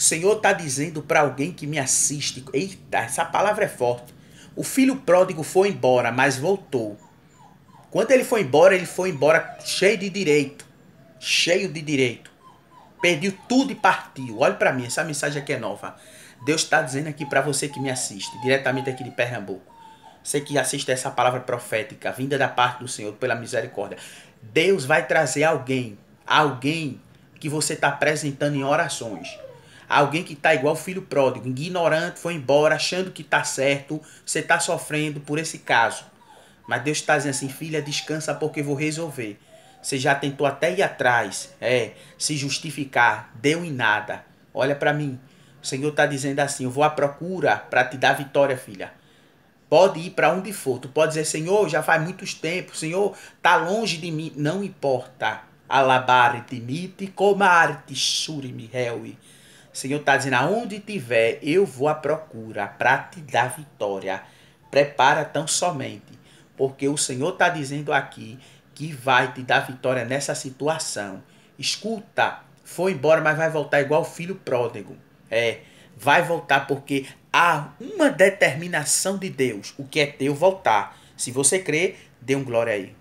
O Senhor está dizendo para alguém que me assiste, eita, essa palavra é forte. O filho pródigo foi embora, mas voltou. Quando ele foi embora, ele foi embora cheio de direito. Cheio de direito. Perdeu tudo e partiu. Olha para mim, essa mensagem aqui é nova. Deus está dizendo aqui para você que me assiste, diretamente aqui de Pernambuco. Você que assiste a essa palavra profética, vinda da parte do Senhor, pela misericórdia. Deus vai trazer alguém, alguém que você está apresentando em orações Alguém que está igual filho pródigo, ignorante, foi embora, achando que está certo, você está sofrendo por esse caso. Mas Deus está dizendo assim, filha, descansa porque vou resolver. Você já tentou até ir atrás, é, se justificar, deu em nada. Olha para mim. O Senhor está dizendo assim: eu vou à procura para te dar vitória, filha. Pode ir para onde for. Tu pode dizer, Senhor, já faz muitos tempos. Senhor, tá longe de mim. Não importa. Alabare arte, comarte me réu. O Senhor está dizendo: aonde tiver, eu vou à procura para te dar vitória. Prepara tão somente, porque o Senhor está dizendo aqui que vai te dar vitória nessa situação. Escuta, foi embora, mas vai voltar igual o filho pródigo. É, vai voltar porque há uma determinação de Deus. O que é teu voltar. Se você crê, dê um glória aí.